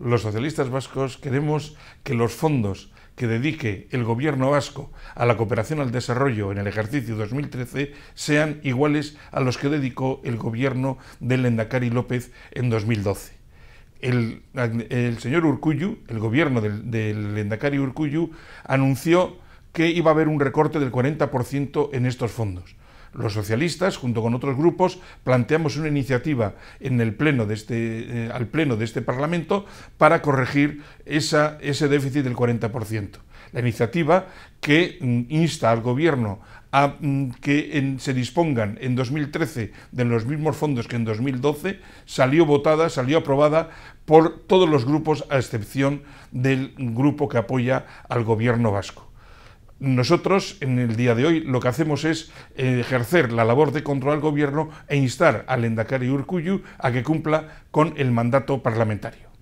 los socialistas vascos queremos que los fondos que dedique el gobierno vasco a la cooperación al desarrollo en el ejercicio 2013 sean iguales a los que dedicó el gobierno del Lendakari López en 2012. El, el señor Urcuyu, el gobierno del, del Lendakari Urcuyu, anunció que iba a haber un recorte del 40% en estos fondos. Los socialistas, junto con otros grupos, planteamos una iniciativa en el pleno de este, eh, al pleno de este Parlamento para corregir ese déficit del 40%. La iniciativa que mm, insta al Gobierno a mm, que se dispongan en 2013 de los mismos fondos que en 2012, salió votada, salió aprobada por todos los grupos, a excepción del grupo que apoya al gobierno vasco. Nosotros, en el día de hoy, lo que hacemos es eh, ejercer la labor de control al gobierno e instar al Endacari Urcuyu a que cumpla con el mandato parlamentario.